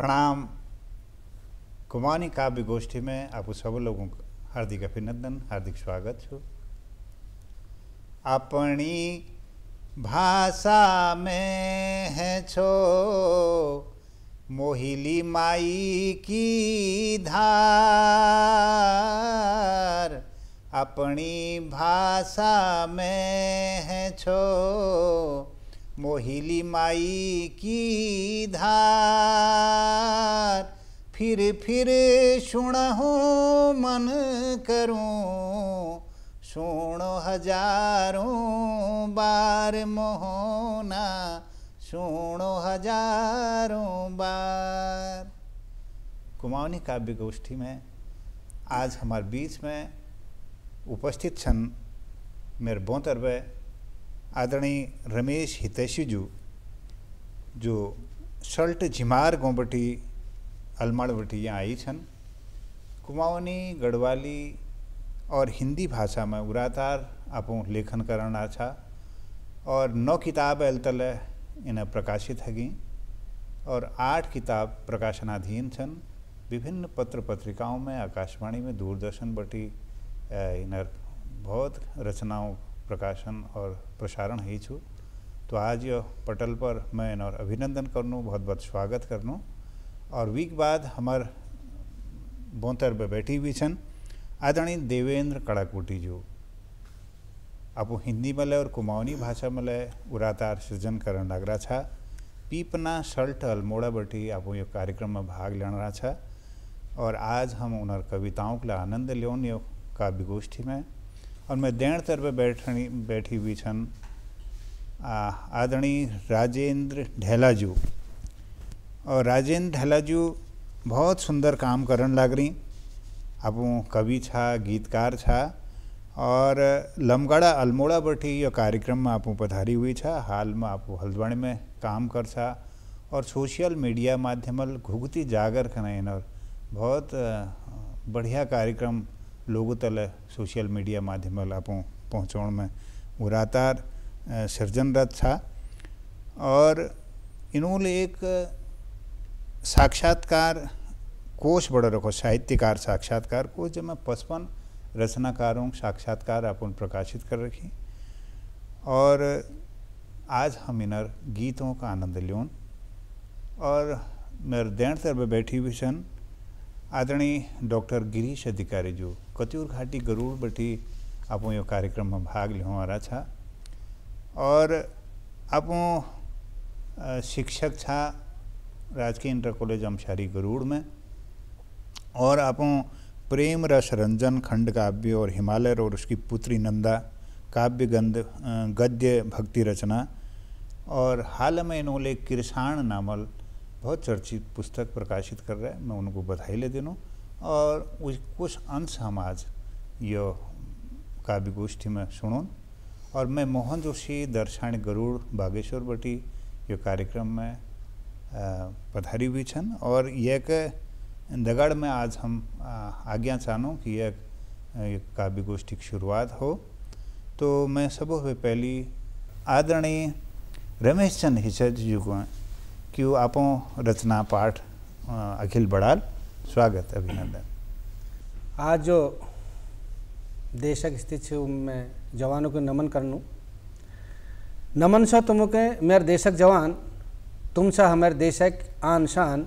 प्रणाम कुमानी काव्य गोष्ठी में आप सब लोगों का हार्दिक अभिनंदन हार्दिक स्वागत छो अपनी भाषा में है छो मोहिली माई की धार अपनी भाषा में है छो मोहिली माई की धार फिर फिर सुणहू मन करूं सुनो हजारों बार मोहना सुनो हजारों बार कुमाऊनी काव्य गोष्ठी में आज हमारे बीच में उपस्थित छन मेरे बोतरवे आदरणीय रमेश हितैषी जू जो सल्ट झिमार गोबटी अलमड़ भटिया आई छन कुमाऊनी गढ़वाली और हिंदी भाषा में उरातार अपू लेखन करना छा और नौ किताब तल इन्हें प्रकाशित हगी और आठ किताब प्रकाशनाधीन छन विभिन्न पत्र पत्रिकाओं में आकाशवाणी में दूरदर्शन बटी इन बहुत रचनाओं प्रकाशन और प्रसारण है छू तो आज यो पटल पर मैं इन अभिनंदन करनू बहुत बहुत स्वागत करूँ और वीक बाद हमार बोतर पर बैठी हुई छन आदरणी देवेंद्र कड़ाकोटी जो आप हिंदी में और कुमाऊनी भाषा में उरातार सृजन कर लग रहा था पीपना शर्ट अल्मोड़ा बटी आप ये कार्यक्रम में भाग ले रहा था और आज हम उन कविताओं के लिए आनंद लियोन यो काव्य गोष्ठी में और मैं देण तर पर बैठनी बैठी हुई छन आदरणीय राजेंद्र ढेलाजू और राजेंद्र ढलाजू बहुत सुंदर काम करण लाग रही आप कवि छा गीतकार छा और लमगाड़ा अल्मोड़ा बटी यह कार्यक्रम में आप पधारी हुई छा हाल में आप हल्द्वाणी में काम कर छा और सोशल मीडिया माध्यमल घुगती जागर खनाइन और बहुत बढ़िया कार्यक्रम लोगों तल सोशल मीडिया माध्यमल आप पहुँचाण में उरातार सृजनरत था और इन्होंने एक साक्षात्कार कोष बड़ो रखो साहित्यकार साक्षात्कार कोष मैं पचपन रचनाकारों साक्षात्कार अपन प्रकाशित कर रखी और आज हम इनर गीतों का आनंद लियोन और मेरे तर पर बैठी हुई सन आदरणीय डॉक्टर गिरीश अधिकारी जो कत्यूर घाटी गरुड़ बटी आप यो कार्यक्रम में भाग लियो रहा था और आप शिक्षक छा राजकीय इंटर कॉलेज अमशारी गरुड़ में और आपों प्रेम रस रंजन खंड काव्य और हिमालय और उसकी पुत्री नंदा काव्य गंध गद्य भक्ति रचना और हाल में इन्होंने किरसाण नामल बहुत चर्चित पुस्तक प्रकाशित कर रहे हैं मैं उनको बधाई ले दे और उस कुछ अंश हम आज यो काव्य गोष्ठी में सुनो और मैं मोहन जोशी दर्शाण गरुड़ बागेश्वर बटी यो कार्यक्रम में पथरी भी छन और यह दगड़ में आज हम आज्ञा चाहूँ कि यह काव्य गोष्ठी की शुरुआत हो तो मैं सब पहली आदरणीय रमेश चंद हिचज जी को कि वो आपों रचना पाठ अखिल बड़ाल स्वागत अभिनंदन आज जो देशक स्थिति मैं जवानों को नमन करनू नमन से तुमके मेरे देशक जवान तुम छ हमर देशक आन शान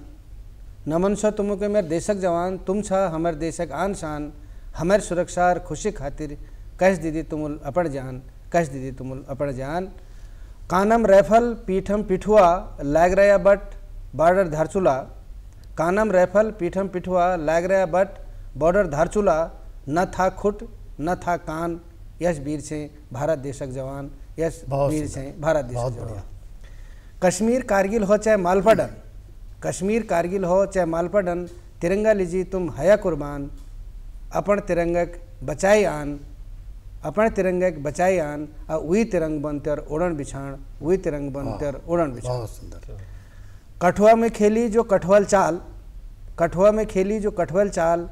नमन तुम के मेर देशक जवान तुम छ हमर देशक आन शान हमर सुरक्षा और खुशी खातिर कश दीदी तुमुल अपन जान कैश दीदी तुमुल अपन जान कानम रैफल पीठम पिठुआ रया बट बॉर्डर धारचूला कानम रैफल पीठम पिठुआ रया बट बॉर्डर धारचूला न था खुट न था कान यश वीर से भारत देशक जवान यश वीर से भारत देशक जवान कश्मीर कारगिल हो चाहे मालपाडन कश्मीर कारगिल हो चाहे मालवा डन तिरंगा लीजिए तुम हया कुर्बान अपन तिरंगक बचाई आन अपन तिरंगक बचाई आन आ वही तिरंग और उड़न बिछाण वही तिरंग और उड़न बिछाण बहुत सुंदर कठुआ में खेली जो कठवल चाल कठुआ में खेली जो कठवल चाल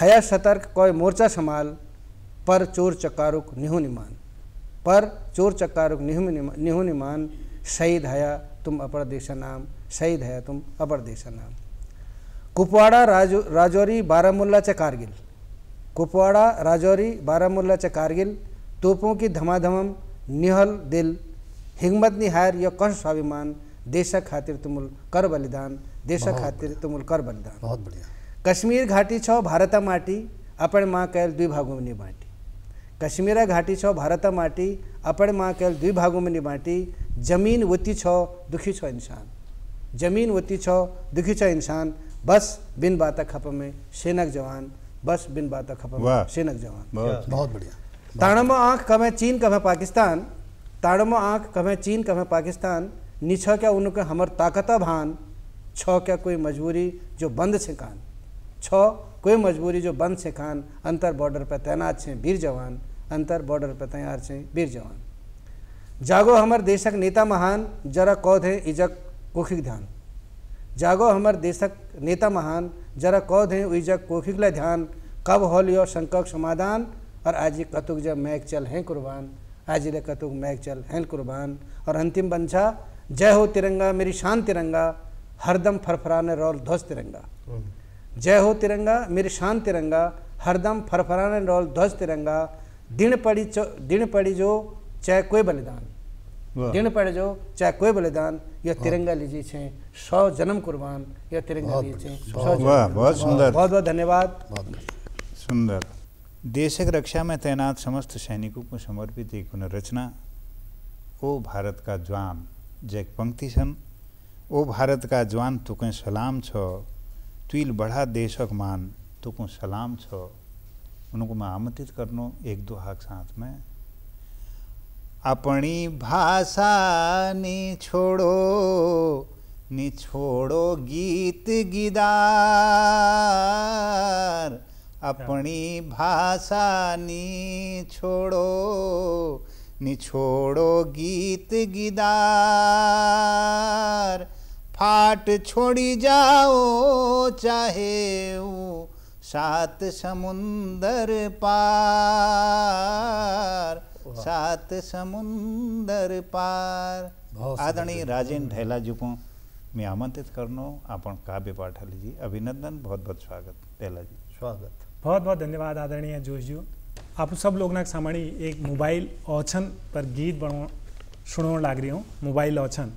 हया सतर्क कोय मोर्चा संभाल पर चोर चक्कारुक निहू निमान पर चोर चकारुक निहु निहु निमान शहीद हया तुम अपर देश नाम शहीद हया तुम अपर देशा नाम कुपवाडा राजो राजौरी च कारगिल कुपवाडा राजौरी च कारगिल तोपों की धमाधमम निहल दिल हिम्मत निहार या कश स्वाभिमान देशा खातिर तुमुल कर बलिदान देशा खातिर तुमुल कर बलिदान बहुत बढ़िया कश्मीर घाटी छो भारत माटी अपन माँ कैल द्वि भागों में निभाटी कश्मीरा घाटी छो भारत माटी अपन माँ कैल द्वि भागों में निभाटी वती વતી दुखी छ इंसान जमीन वती વતી दुखी छ इंसान बस बिन बात खप में सेनक जवान बस बिन बात खप में सेनक जवान बहुत बढ़िया ताड़मो आंख कमे चीन कमे पाकिस्तान ताड़मो आंख कमे चीन कमे पाकिस्तान निछ क्या उनके हमर ताकता भान छ क्या कोई मजबूरी जो बंद से कान छ कोई मजबूरी जो बंद से कान अंतर बॉर्डर पर तैनात छे वीर जवान अंतर बॉर्डर पर तैयार छे वीर जवान जागो हमर देशक नेता महान जरा कौध है इजक कोखिक ध्यान जागो हमर देशक नेता महान जरा कौध है इजक कोखिक ला ध्यान कब होल लियो शंकक समाधान और आज कतुक जब मैक चल हैं कुर्बान आज ले कतुक मैक चल हैं कुर्बान और अंतिम बंशा जय हो तिरंगा मेरी शान तिरंगा हरदम फरफराने रौल ध्वज तिरंगा हम्म। जय हो तिरंगा मेरी शान तिरंगा हरदम फरफराने रौल ध्वज तिरंगा दिन पड़ी दिन पड़ी जो चाहे कोई बलिदान दिन पड़ पड़जो चाहे कोई बलिदान या हाँ। तिरंगा लीजिए छे सौ जन्म कुर्बान या तिरंगा लीजिए बहुत सुंदर बहुत बहुत धन्यवाद सुंदर देशक रक्षा में तैनात समस्त सैनिकों को समर्पित एक रचना ओ भारत का ज्वान जैक पंक्ति सन ओ भारत का ज्वान तुक सलाम छ तुल बढ़ा देशक मान तुक सलाम छ उनको मैं आमंत्रित करनो एक दो हाक साथ में अपनी भाषा ने छोड़ो ने छोड़ो गीत गिदार अपनी भाषा ने छोड़ो ने छोड़ो गीत गिदार फाट छोड़ी जाओ चाहे वो सात समुंदर पार सात समुंદર પાર આદરણીય રાજેન ઢેલાજી मैं आमंत्रित करना आपन काव्य पाठाली जी अभिनंदन बहुत बहुत स्वागत पहला जी स्वागत बहुत बहुत धन्यवाद आदरणीय जोश जी आप सब लोग ना सामने एक मोबाइल औछन पर गीत सुनो लाग रही हूँ मोबाइल औछन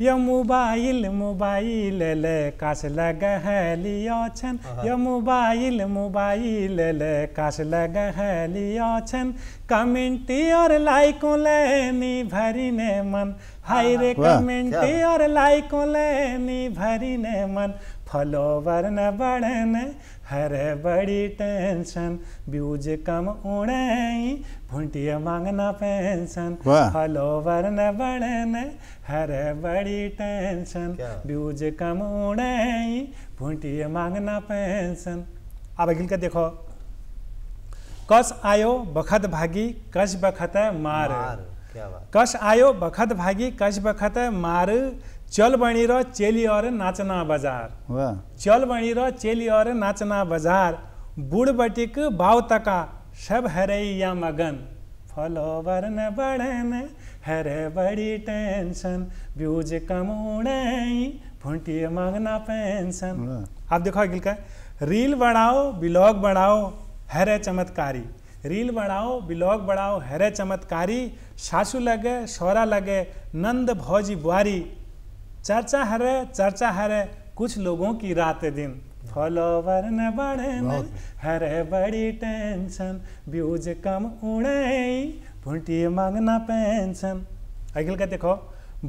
यो मोबाइल मोबाइल ले कास लियो छन यो मोबाइल मोबाइल ल कास लियो छन कमेंट और लाइकों लेनी भरी ने मन हाय रे कमेंट और लाइकों लेनी भरी ने मन फॉलोवर न बढ़ने हर बड़ी टेंशन व्यूज कम उड़े भुंटिया मांगना पेंशन फलोवर न बढ़न हर बड़ी टेंशन ब्यूज कम उड़े भुंटिया मांगना पेंशन अब अगिल का देखो कस आयो बखत भागी कस बखत मार, मार। कस आयो बखत भागी कस बखत है मार चल बनी रो चेली और नाचना बाजार चल बनी रो चेली और नाचना बाजार बुढ़ बटिक बाव तका सब हरैया मगन फॉलोवर न बढ़न हरे बड़ी टेंशन ब्यूज कम उड़े फूटिए मांगना पेंशन हाँ। आप देखो अगिल का रील बढ़ाओ ब्लॉग बढ़ाओ हरे चमत्कारी रील बढ़ाओ ब्लॉग बढ़ाओ हरे चमत्कारी सासू लगे सौरा लगे नंद भौजी बुआरी चर्चा हरे चर्चा हरे कुछ लोगों की रात दिन फॉलोवर न बढ़न हरे बड़ी टेंशन व्यूज कम उड़े भुंटी मांगना पेंशन अगल का देखो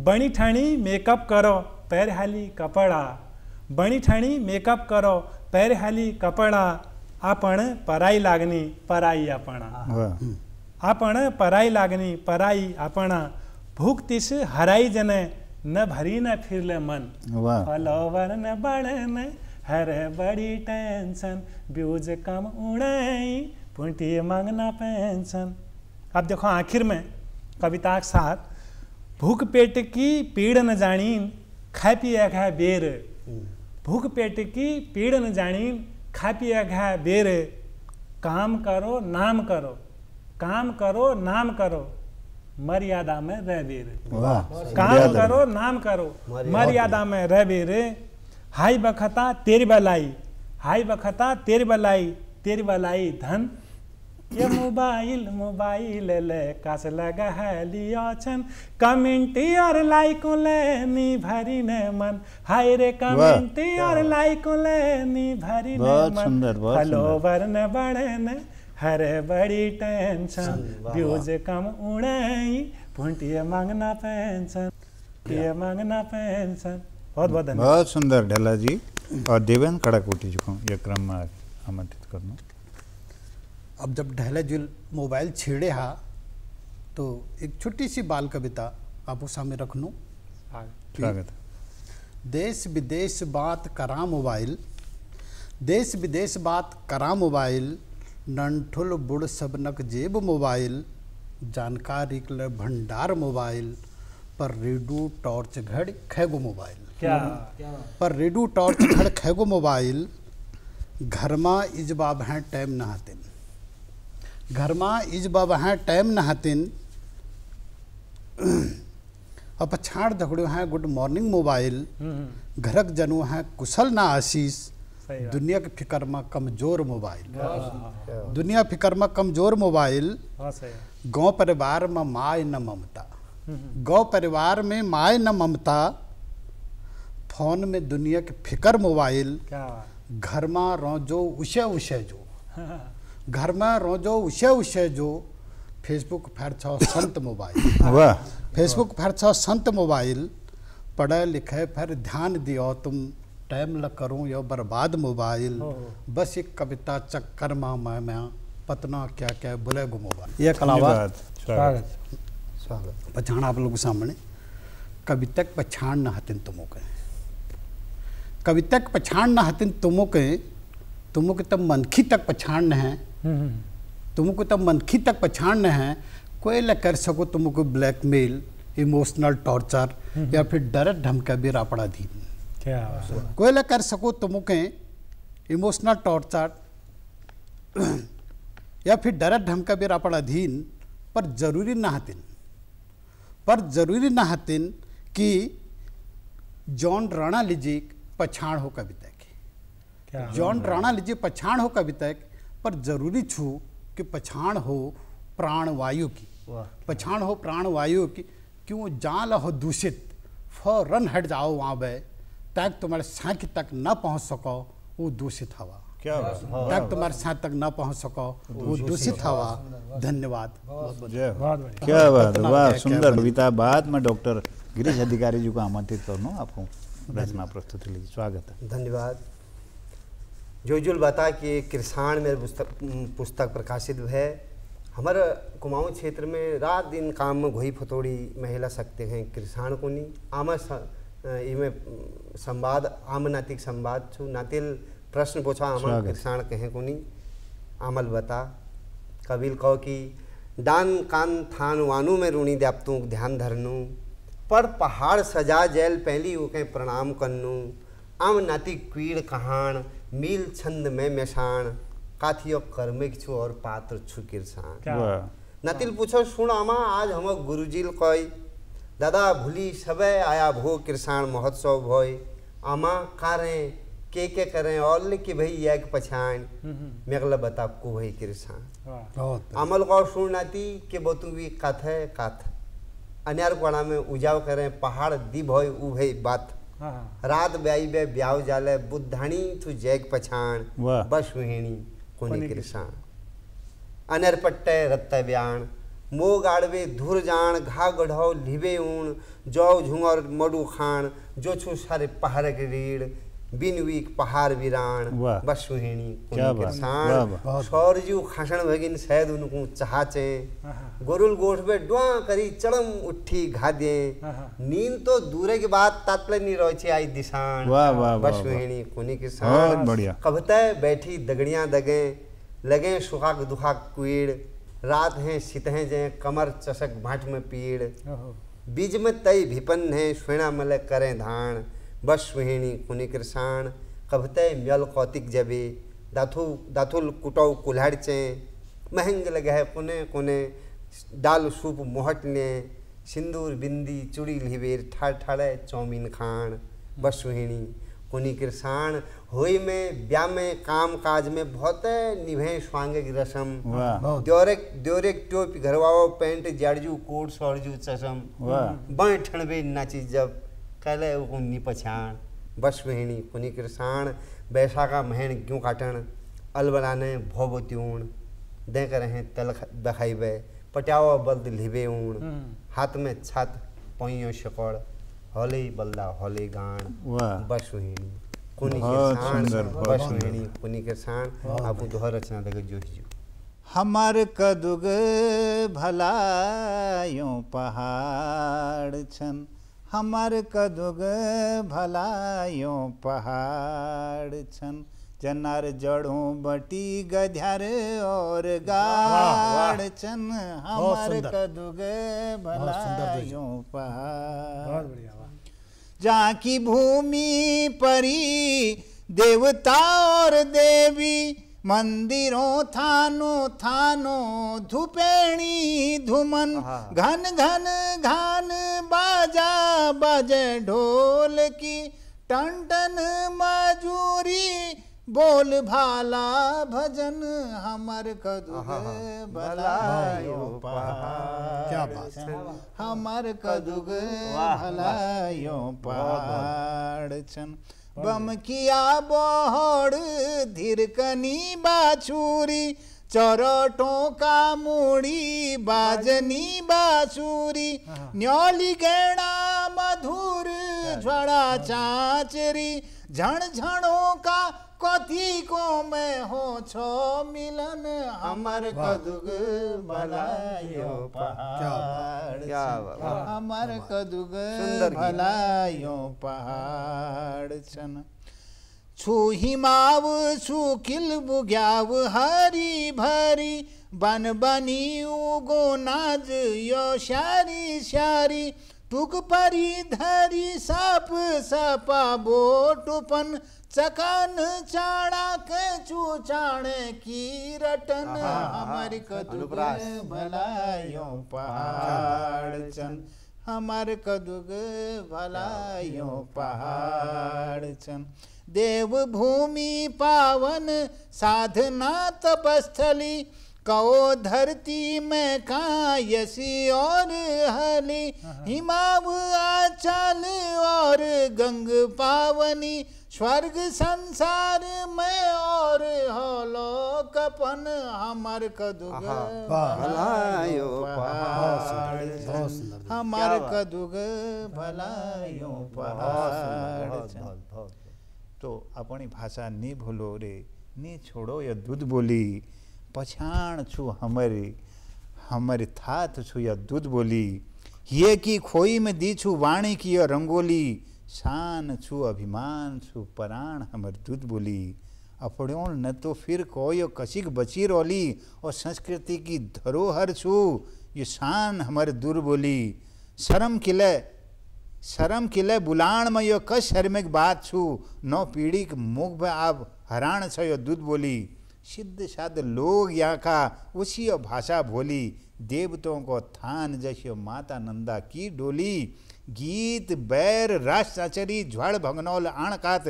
बनी ठाणी मेकअप करो पैर हाली कपड़ा बनी ठाणी मेकअप करो पैर हाली कपड़ा आपण पराई लागनी पराई आपण हम्म। आपण पराई लागनी पराई आपण भूख तिस हराई जने न भरी न फिरले मन फलोवर न बढ़े न हर बड़ी टेंशन ब्यूज कम उड़ाई फूटी मांगना पेंशन अब देखो आखिर में कविता के साथ भूख पेट की पीड़ न जानी खा पिया घा बेर भूख पेट की पीड़ न जानी खा पिया घा बेर काम करो नाम करो काम करो नाम करो मर्यादा में रह बेर काम करो नाम करो मर्यादा में रह बेरे हाई बखता तेरी बलाई हाई बखता तेरी बलाई तेरी बलाई धन ये मोबाइल मोबाइल ले कस लगा है लिया छन कमेंटी और लाइक ले नी भरी ने मन हाय रे कमेंट और लाइक ले नी भरी ने मन फॉलोवर ने बढ़े ने हरे बड़ी टेंशन व्यूज कम उड़े फुंटिए मांगना पेंशन ये मांगना पेंशन बहुत बहुत धन्यवाद बहुत सुंदर ढला जी और देवेन कड़ाकोटी जी को यह क्रम में आमंत्रित करना अब जब ढहला जी मोबाइल छेड़े हा तो एक छोटी सी बाल कविता आप सामने रखनो हाँ। स्वागत देश विदेश बात करा मोबाइल देश विदेश बात करा मोबाइल नंठुल बुढ़ सबनक जेब मोबाइल जानकारी के भंडार मोबाइल पर रेडू टॉर्च घड़ खैगो मोबाइल हम्म। क्या पर रेडू टॉर्च घर खेगो मोबाइल घर में बाब हैं टाइम नहातिन घर में बाब हैं टाइम नहातिन अब छाड़ झगड़ो हैं गुड मॉर्निंग मोबाइल हम्म, हम्म। घरक जनु हैं कुशल ना आशीष दुनिया के फिक्र में कमजोर मोबाइल दुनिया फिक्र में कमजोर मोबाइल हाँ, गांव परिवार में माए न ममता गांव परिवार में माए न ममता फोन में दुनिया के फिकर मोबाइल घर में रोजो उसे उसे जो घर में रोजो उसे उसे जो फेसबुक फैर संत मोबाइल फेसबुक फैर संत मोबाइल पढ़े लिखे फिर ध्यान दियो तुम टाइम ल करूँ यो बर्बाद मोबाइल बस एक कविता चक्कर माँ मैं मैं पतना क्या क्या बुले मोबाइल ये कलावा स्वागत स्वागत पछाण आप लोग सामने कवितक पछाण ना हतिन तुमो के कवितक पछाण न हतिन तुमो के तुमो के तब मनखी तक पछाण न है हम्म, हम्म। तुमो को तब मनखी तक पछाण न है कोई ल कर सको तुमो को ब्लैकमेल हम्म, इमोशनल टॉर्चर या फिर डरत धमका भी अपराधीन क्या कोई ला कर सको तुमो के इमोशनल टॉर्चर या फिर डरत धमका रापड़ा अपराधीन पर जरूरी ना हतिन पर जरूरी ना हतिन कि जॉन राणा लिजिक पछाण हो कविता की जॉन राणा लीजिए पछाण हो कविता पर जरूरी छू कि पछाण हो प्राण वायु की पछाण हो प्राण वायु की क्यों जान हो दूषित फौरन हट जाओ वहां बे तक तुम्हारे साख तक न पहुंच सको वो दूषित हवा क्या तक तुम्हारे साथ तक ना पहुंच सको वो दूषित हवा धन्यवाद क्या बात वाह सुंदर कविता बाद में डॉक्टर गिरीश अधिकारी जी को आमंत्रित करूँ आपको रचना प्रस्तुति लीजिए स्वागत है धन्यवाद जोजुल बता कि किसान में पुस्तक प्रकाशित है हमारे कुमाऊँ क्षेत्र में रात दिन काम में घोई फतोड़ी महिला सकते हैं किसान को नहीं आमा संवाद आम नातिक संवाद छू नातिल प्रश्न पूछा आम किसान कहें को नहीं आमल बता कबील कहो कि दान कान थान वानू में रूणी द्याप्तुक ध्यान धरनू पर पहाड़ सजा जैल पहली ओके प्रणाम कन्नू आम नाती क्वीड़ कहाण मील छंद में मेषाण काथियो कर्मिक छु और पात्र छु किरसान नतील पूछो सुन अमा आज हम गुरुजी कोई दादा भूली सबे आया भो किरसान महोत्सव भय अमा कारें के के करे और लिखी भाई यज्ञ पछाण हम्म, हम्म। मेघल बता को भाई किरसान अमल गौ नाती के बतुवी कथ है कथ अनारपाड़ा में उजाव करें पहाड़ दिभ होय उभे बात हाँ, हाँ। रात ब्याई बे ब्याव जाले बुद्धाणी तू जैग पछाण बस वेणी कोनी कृषाण पट्टे रत्त ब्याण मो गाड़वे धुर जान घा गढ़ो लिबे ऊन जौ झुंगर मडू खान जो छु सारे पहाड़ के रीढ़ बिन वीक पहाड़ वीरान बसुहिणी सौरजू खासन भगिन शायद उनको चाहचे हाँ, हाँ। गोरुल गोठ पे डुआ करी चरम उठी घादे हाँ, नींद तो दूरे की बात तात्पर्य नहीं रोचे आई दिशान बसुहिणी कुनी किसान कबते बैठी दगड़िया दगे लगे सुखाक दुखाक कुड़ रात हैं सितहें जय कमर चसक भाट में पीड़ बीज में तई भिपन है स्वेणा मल करें धान बश्वेणी कुनिकृषाण कभतय म्यल कौतिक जबे दाथु दाथुल कुटौ कुल्हड़चें महंग लगह कोने कोने डाल सूप मोहटने सिंदूर बिंदी चूड़ी लिबेर ठाड़ ठाड़े चौमीन खाण बश्वेणी कुनी कृषाण हो में ब्या में काम काज में बहुत निभे स्वांगे रसम द्योरेक द्योरेक टोप घरवाओ पेंट जाड़जू कोट सौरजू चसम बण ठणबे नाची जब कहले उन्नी पछाण बस वेणी कुनी किरसाण बैसाखा महण क्यों काटण अलबलाने भोबो त्यूण रहे करें तल दखाइबे पटाओ बल्द लिबे ऊण हम्म। हाथ में छत पोइयो शिकड़ होले बल्दा होले गाण बस वेणी कुनी किरसाण बस कुनी किरसाण आपू दोहर तो रचना देखे जो ही हमार कदुग भलायों पहाड़ छन हमर कदुग भलायों पहाड़ छन जनार जड़ों बटी गध्यार और गाड़ छन हमार कदुग भलायों पहाड़ जाकी भूमि परी देवता और देवी मंदिरों थानो थानो धुपेणी धुमन घन घन घन बाजा बजे ढोल की टंटन मजूरी बोल भाला भजन हमर क्या बात है हमर कदुग भलायो पहाड़ बम किया बहड़ धीरकनी बाछूरी चरटों का मूड़ी बाजनी बासुरी न्योली गेणा मधुर झड़ा चाचरी झणझणों का कथी को मैं हो छो मिलन हमर कदुग भलायो पहाड़ क्या हमर कदुग भलायो पहाड़ छन छु हिमाव छु किल बुग्याव हरी भरी बन बनी उगो नाज यो शारी शारी टुक परी धरी साप सपा बो टुपन चकन चाणा के चू चाण की रटन हमार कदुग भलायों पहाड़ चन हमार कदुग भलायों पहाड़ चन देव भूमि पावन साधना तपस्थली कहो धरती में कायसी और हली हाँ, हाँ। हिमाव आचल और गंग पावनी स्वर्ग संसार में और हलो कपन हमर कदुग भलायो हमर कदुग भलायो तो अपनी भाषा नहीं भूलो रे नहीं छोड़ो या दूध बोली पछाण छु हमारी हमारी थात छु या दूध बोली ये कि खोई में दी छु वाणी की या रंगोली शान छु अभिमान छु पराण हमर दूध बोली अपड़ोल न तो फिर को यो कशिक बची रोली और संस्कृति की धरोहर छु ये शान हमारे दूर बोली शर्म किले शर्म किले बुलाण में यो कश शर्मिक बात छु नौ पीढ़ी मुख में आप हराण छो दूध बोली सिद्ध साध लोग यहाँ का उसी भाषा भोली देवतों को थान जैसे माता नंदा की डोली गीत बैर राष्ट्राचरी झड़ भगनौल आणकात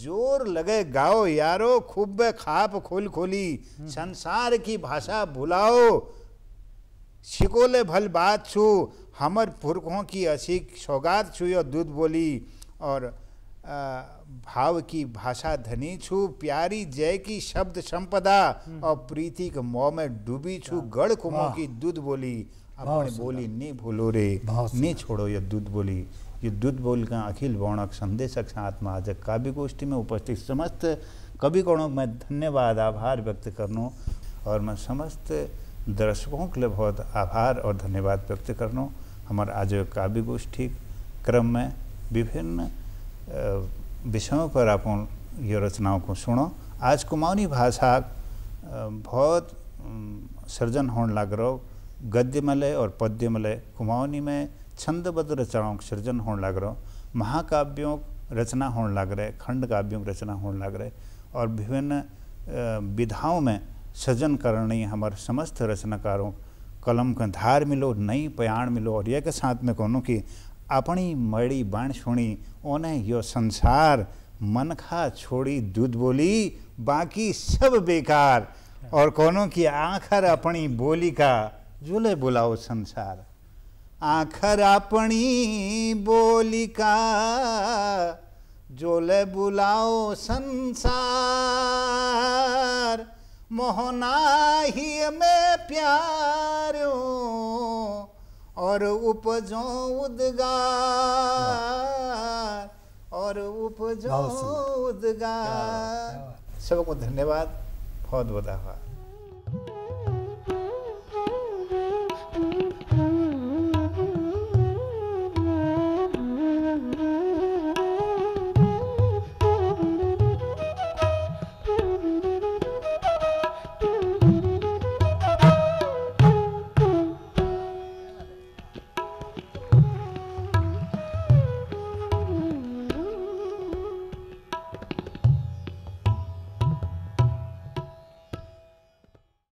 जोर लगे गाओ यारो खूब खाप खोल खोली हम्म। संसार की भाषा भुलाओ सिकोले भल बात छू हमर पुरखों की असी सौगात छू यो दूध बोली और आ, भाव की भाषा धनी छू प्यारी जय की शब्द संपदा हम्म। और प्रीति के मोह में डूबी छू हाँ। गढ़ कुमो की दूध बोली अपने बोली नहीं भूलो रे नहीं छोड़ो ये दूध बोली ये दूध बोल का अखिल वर्णक संदेशक साथ में आज काव्य गोष्ठी में उपस्थित समस्त कवि गणों में धन्यवाद आभार व्यक्त करनो और मैं समस्त दर्शकों के लिए बहुत आभार और धन्यवाद व्यक्त करनो हमारे आज काव्य गोष्ठी क्रम में विभिन्न विषयों पर आप ये रचनाओं को सुनो आज कुमाऊनी भाषा बहुत सृजन होने लग रो गद्यमलय और पद्य मलय कुमाऊनी में छंदबद्ध रचनाओं का सृजन होने लग रो महाकाव्यों रचना होने लग रहे खंड काव्यों की रचना होने लग रहे और विभिन्न विधाओं में सृजन करनी हमारे समस्त रचनाकारों कलम का धार मिलो नई प्याण मिलो और यह के साथ में कहूँ कि मड़ी મળી બાણસુણી ઓને यो संसार मन खा छोड़ी दूध बोली बाकी सब बेकार और कौनों की आखर अपनी बोली का झूले बुलाओ संसार आखर अपनी बोली का जोले बुलाओ संसार मोहना ही मैं प्यार और उपजो उदगार और उपजो उदगार सबको धन्यवाद बहुत बहुत आभार